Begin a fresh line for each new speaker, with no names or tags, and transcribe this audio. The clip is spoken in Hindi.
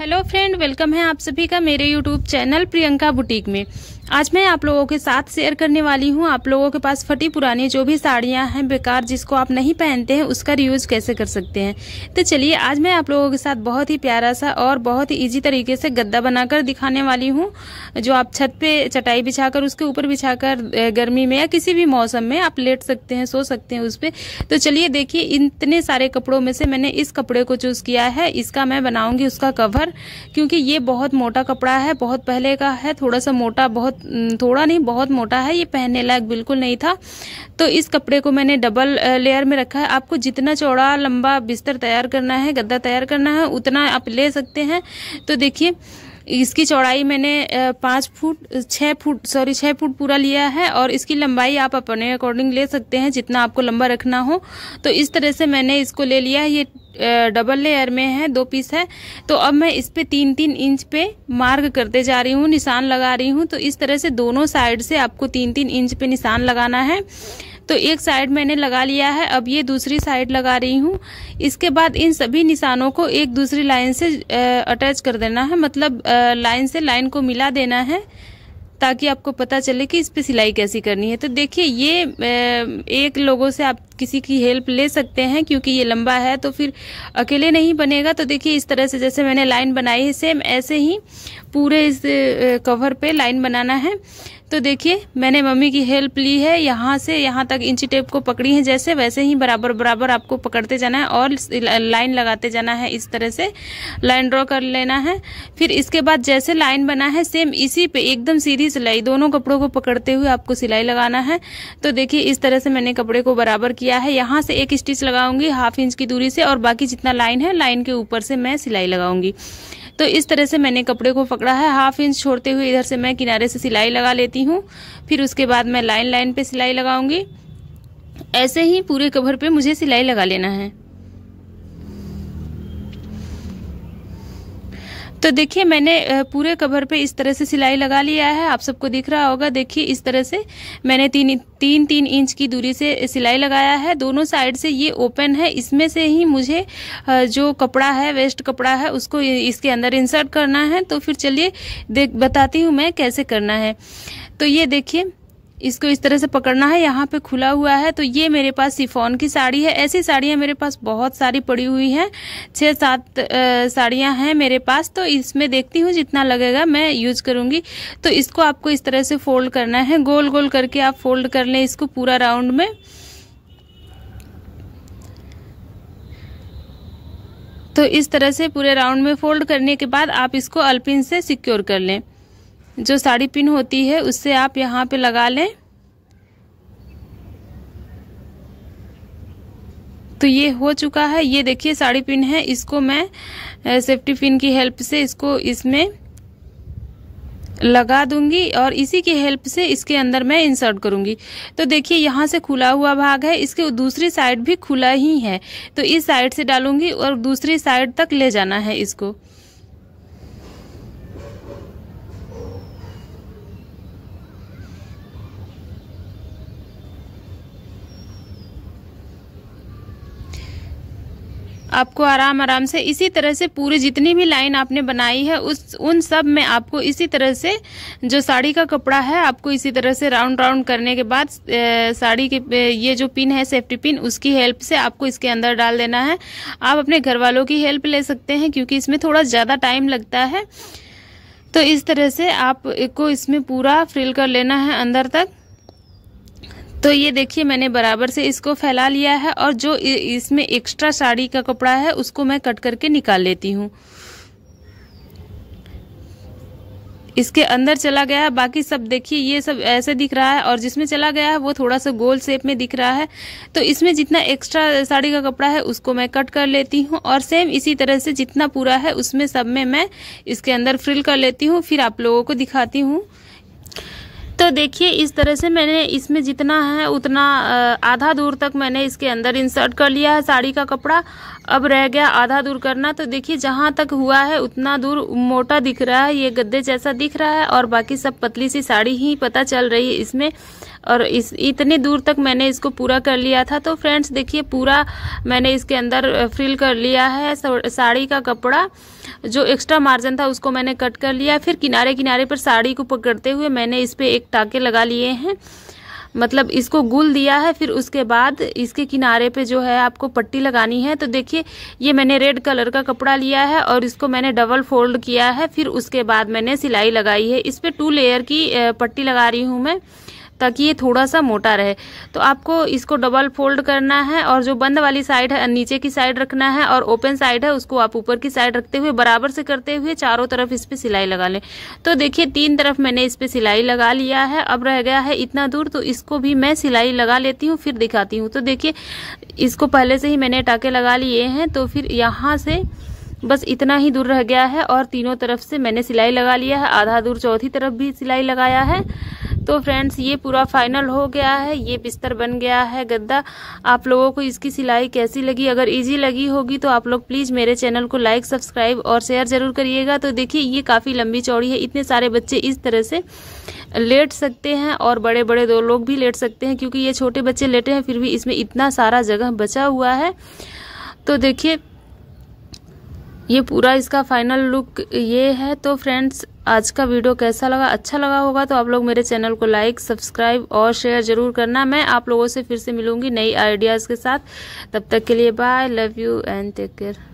हेलो फ्रेंड वेलकम है आप सभी का मेरे यूट्यूब चैनल प्रियंका बुटीक में आज मैं आप लोगों के साथ शेयर करने वाली हूँ आप लोगों के पास फटी पुरानी जो भी साड़ियाँ हैं बेकार जिसको आप नहीं पहनते हैं उसका रियूज कैसे कर सकते हैं तो चलिए आज मैं आप लोगों के साथ बहुत ही प्यारा सा और बहुत ही इजी तरीके से गद्दा बनाकर दिखाने वाली हूँ जो आप छत पे चटाई बिछाकर उसके ऊपर बिछाकर गर्मी में या किसी भी मौसम में आप लेट सकते हैं सो सकते हैं उस पर तो चलिए देखिए इतने सारे कपड़ों में से मैंने इस कपड़े को चूज़ किया है इसका मैं बनाऊंगी उसका कवर क्योंकि ये बहुत मोटा कपड़ा है बहुत पहले का है थोड़ा सा मोटा बहुत थोड़ा नहीं बहुत मोटा है ये पहनने लायक बिल्कुल नहीं था तो इस कपड़े को मैंने डबल लेयर में रखा है आपको जितना चौड़ा लंबा बिस्तर तैयार करना है गद्दा तैयार करना है उतना आप ले सकते हैं तो देखिए इसकी चौड़ाई मैंने पाँच फुट छः फुट सॉरी छः फुट पूरा लिया है और इसकी लंबाई आप अपने अकॉर्डिंग ले सकते हैं जितना आपको लंबा रखना हो तो इस तरह से मैंने इसको ले लिया है ये डबल लेयर में है दो पीस है तो अब मैं इस पे तीन तीन इंच पे मार्क करते जा रही हूँ निशान लगा रही हूँ तो इस तरह से दोनों साइड से आपको तीन तीन इंच पे निशान लगाना है तो एक साइड मैंने लगा लिया है अब ये दूसरी साइड लगा रही हूँ इसके बाद इन सभी निशानों को एक दूसरी लाइन से अटैच कर देना है मतलब लाइन से लाइन को मिला देना है ताकि आपको पता चले कि इस पर सिलाई कैसी करनी है तो देखिए ये एक लोगों से आप किसी की हेल्प ले सकते हैं क्योंकि ये लंबा है तो फिर अकेले नहीं बनेगा तो देखिए इस तरह से जैसे मैंने लाइन बनाई है सेम ऐसे ही पूरे इस कवर पे लाइन बनाना है तो देखिए मैंने मम्मी की हेल्प ली है यहाँ से यहाँ तक इंची टेप को पकड़ी है जैसे वैसे ही बराबर बराबर आपको पकड़ते जाना है और लाइन लगाते जाना है इस तरह से लाइन ड्रॉ कर लेना है फिर इसके बाद जैसे लाइन बना है सेम इसी पे एकदम सीधी सिलाई दोनों कपड़ों को पकड़ते हुए आपको सिलाई लगाना है तो देखिए इस तरह से मैंने कपड़े को बराबर किया है यहाँ से एक स्टिच लगाऊंगी हाफ इंच की दूरी से और बाकी जितना लाइन है लाइन के ऊपर से मैं सिलाई लगाऊंगी तो इस तरह से मैंने कपड़े को पकड़ा है हाफ इंच छोड़ते हुए इधर से मैं किनारे से सिलाई लगा लेती हूँ फिर उसके बाद मैं लाइन लाइन पे सिलाई लगाऊंगी ऐसे ही पूरे कवर पे मुझे सिलाई लगा लेना है तो देखिए मैंने पूरे कवर पे इस तरह से सिलाई लगा लिया है आप सबको दिख रहा होगा देखिए इस तरह से मैंने तीन तीन तीन इंच की दूरी से सिलाई लगाया है दोनों साइड से ये ओपन है इसमें से ही मुझे जो कपड़ा है वेस्ट कपड़ा है उसको इसके अंदर इंसर्ट करना है तो फिर चलिए देख बताती हूँ मैं कैसे करना है तो ये देखिए इसको इस तरह से पकड़ना है यहाँ पे खुला हुआ है तो ये मेरे पास सिफोन की साड़ी है ऐसी साड़ियाँ मेरे पास बहुत सारी पड़ी हुई हैं छः सात साड़ियाँ हैं मेरे पास तो इसमें देखती हूँ जितना लगेगा मैं यूज करूँगी तो इसको आपको इस तरह से फोल्ड करना है गोल गोल करके आप फोल्ड कर लें इसको पूरा राउंड में तो इस तरह से पूरे राउंड में फोल्ड करने के बाद आप इसको अल्पिन से सिक्योर कर लें जो साड़ी पिन होती है उससे आप यहाँ पे लगा लें तो ये हो चुका है ये देखिए साड़ी पिन है इसको मैं सेफ्टी पिन की हेल्प से इसको इसमें लगा दूंगी और इसी की हेल्प से इसके अंदर मैं इंसर्ट करूंगी तो देखिए यहाँ से खुला हुआ भाग है इसके दूसरी साइड भी खुला ही है तो इस साइड से डालूंगी और दूसरी साइड तक ले जाना है इसको आपको आराम आराम से इसी तरह से पूरी जितनी भी लाइन आपने बनाई है उस उन सब में आपको इसी तरह से जो साड़ी का कपड़ा है आपको इसी तरह से राउंड राउंड करने के बाद साड़ी के ये जो पिन है सेफ्टी पिन उसकी हेल्प से आपको इसके अंदर डाल देना है आप अपने घर वालों की हेल्प ले सकते हैं क्योंकि इसमें थोड़ा ज़्यादा टाइम लगता है तो इस तरह से आपको इसमें पूरा फ्रिल कर लेना है अंदर तक तो ये देखिए मैंने बराबर से इसको फैला लिया है और जो इसमें एक्स्ट्रा साड़ी का कपड़ा है उसको मैं कट करके निकाल लेती हूँ इसके अंदर चला गया है बाकी सब देखिए ये सब ऐसे दिख रहा है और जिसमें चला गया है वो थोड़ा सा गोल शेप में दिख रहा है तो इसमें जितना एक्स्ट्रा साड़ी का कपड़ा है उसको मैं कट कर लेती हूँ और सेम इसी तरह से जितना पूरा है उसमें सब में मैं इसके अंदर फ्रिल कर लेती हूँ फिर आप लोगों को दिखाती हूँ तो देखिए इस तरह से मैंने इसमें जितना है उतना आधा दूर तक मैंने इसके अंदर इंसर्ट कर लिया है साड़ी का कपड़ा अब रह गया आधा दूर करना तो देखिए जहाँ तक हुआ है उतना दूर मोटा दिख रहा है ये गद्दे जैसा दिख रहा है और बाकी सब पतली सी साड़ी ही पता चल रही है इसमें और इस इतने दूर तक मैंने इसको पूरा कर लिया था तो फ्रेंड्स देखिए पूरा मैंने इसके अंदर फ्रिल कर लिया है साड़ी का कपड़ा जो एक्स्ट्रा मार्जिन था उसको मैंने कट कर लिया फिर किनारे किनारे पर साड़ी को पकड़ते हुए मैंने इस पर एक टाके लगा लिए हैं मतलब इसको गुल दिया है फिर उसके बाद इसके किनारे पे जो है आपको पट्टी लगानी है तो देखिए ये मैंने रेड कलर का कपड़ा लिया है और इसको मैंने डबल फोल्ड किया है फिर उसके बाद मैंने सिलाई लगाई है इस पर टू लेयर की पट्टी लगा रही हूँ मैं ताकि ये थोड़ा सा मोटा रहे तो आपको इसको डबल फोल्ड करना है और जो बंद वाली साइड है नीचे की साइड रखना है और ओपन साइड है उसको आप ऊपर की साइड रखते हुए बराबर से करते हुए चारों तरफ इस पर सिलाई लगा लें तो देखिए तीन तरफ मैंने इस पर सिलाई लगा लिया है अब रह गया है इतना दूर तो इसको भी मैं सिलाई लगा लेती हूँ फिर दिखाती हूँ तो देखिए इसको पहले से ही मैंने टाके लगा लिए हैं तो फिर यहाँ से बस इतना ही दूर रह गया है और तीनों तरफ से मैंने सिलाई लगा लिया है आधा दूर चौथी तरफ भी सिलाई लगाया है तो फ्रेंड्स ये पूरा फाइनल हो गया है ये बिस्तर बन गया है गद्दा आप लोगों को इसकी सिलाई कैसी लगी अगर इजी लगी होगी तो आप लोग प्लीज़ मेरे चैनल को लाइक सब्सक्राइब और शेयर ज़रूर करिएगा तो देखिए ये काफ़ी लंबी चौड़ी है इतने सारे बच्चे इस तरह से लेट सकते हैं और बड़े बड़े दो लोग भी लेट सकते हैं क्योंकि ये छोटे बच्चे लेटे हैं फिर भी इसमें इतना सारा जगह बचा हुआ है तो देखिए ये पूरा इसका फाइनल लुक ये है तो फ्रेंड्स आज का वीडियो कैसा लगा अच्छा लगा होगा तो आप लोग मेरे चैनल को लाइक सब्सक्राइब और शेयर जरूर करना मैं आप लोगों से फिर से मिलूंगी नई आइडियाज़ के साथ तब तक के लिए bye love you and take care